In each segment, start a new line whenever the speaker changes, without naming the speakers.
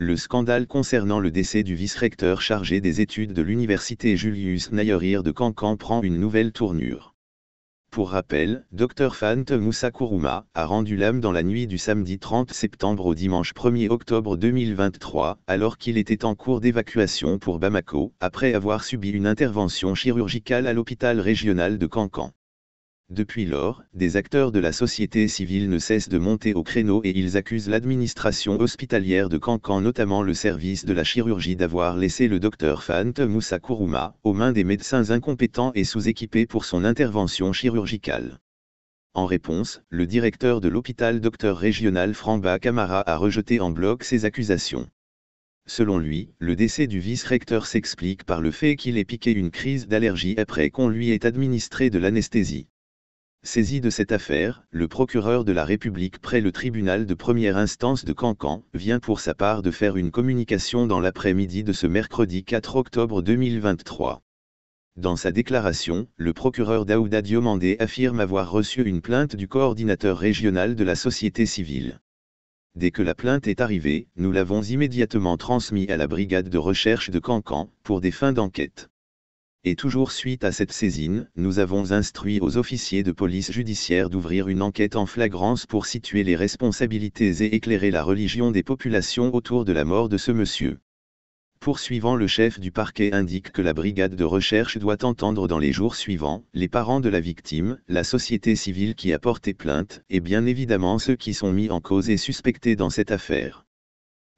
le scandale concernant le décès du vice-recteur chargé des études de l'université Julius Nyerere de Cancan prend une nouvelle tournure. Pour rappel, Dr Fante Kourouma a rendu l'âme dans la nuit du samedi 30 septembre au dimanche 1er octobre 2023, alors qu'il était en cours d'évacuation pour Bamako, après avoir subi une intervention chirurgicale à l'hôpital régional de Cancan. Depuis lors, des acteurs de la société civile ne cessent de monter au créneau et ils accusent l'administration hospitalière de Cancan notamment le service de la chirurgie d'avoir laissé le docteur Fant Moussa Kourouma aux mains des médecins incompétents et sous-équipés pour son intervention chirurgicale. En réponse, le directeur de l'hôpital docteur régional Framba Kamara a rejeté en bloc ces accusations. Selon lui, le décès du vice-recteur s'explique par le fait qu'il ait piqué une crise d'allergie après qu'on lui ait administré de l'anesthésie. Saisi de cette affaire, le procureur de la République près le tribunal de première instance de Cancan vient pour sa part de faire une communication dans l'après-midi de ce mercredi 4 octobre 2023. Dans sa déclaration, le procureur Daouda Diomandé affirme avoir reçu une plainte du coordinateur régional de la société civile. Dès que la plainte est arrivée, nous l'avons immédiatement transmise à la brigade de recherche de Cancan pour des fins d'enquête. Et toujours suite à cette saisine, nous avons instruit aux officiers de police judiciaire d'ouvrir une enquête en flagrance pour situer les responsabilités et éclairer la religion des populations autour de la mort de ce monsieur. Poursuivant le chef du parquet indique que la brigade de recherche doit entendre dans les jours suivants les parents de la victime, la société civile qui a porté plainte, et bien évidemment ceux qui sont mis en cause et suspectés dans cette affaire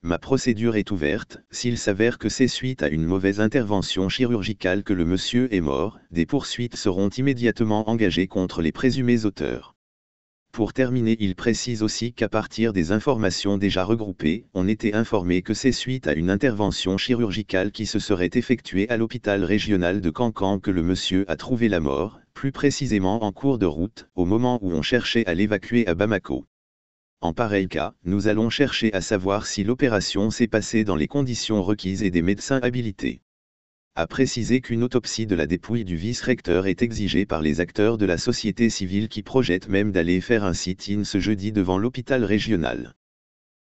ma procédure est ouverte, s'il s'avère que c'est suite à une mauvaise intervention chirurgicale que le monsieur est mort, des poursuites seront immédiatement engagées contre les présumés auteurs. Pour terminer il précise aussi qu'à partir des informations déjà regroupées, on était informé que c'est suite à une intervention chirurgicale qui se serait effectuée à l'hôpital régional de Cancan que le monsieur a trouvé la mort, plus précisément en cours de route, au moment où on cherchait à l'évacuer à Bamako en pareil cas, nous allons chercher à savoir si l'opération s'est passée dans les conditions requises et des médecins habilités. A préciser qu'une autopsie de la dépouille du vice-recteur est exigée par les acteurs de la société civile qui projettent même d'aller faire un sit-in ce jeudi devant l'hôpital régional.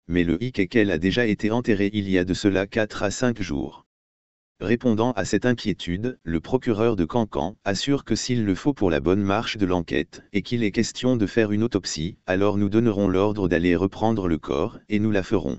Mais le Hikekel a déjà été enterré il y a de cela 4 à 5 jours. Répondant à cette inquiétude, le procureur de Cancan assure que s'il le faut pour la bonne marche de l'enquête et qu'il est question de faire une autopsie, alors nous donnerons l'ordre d'aller reprendre le corps et nous la ferons.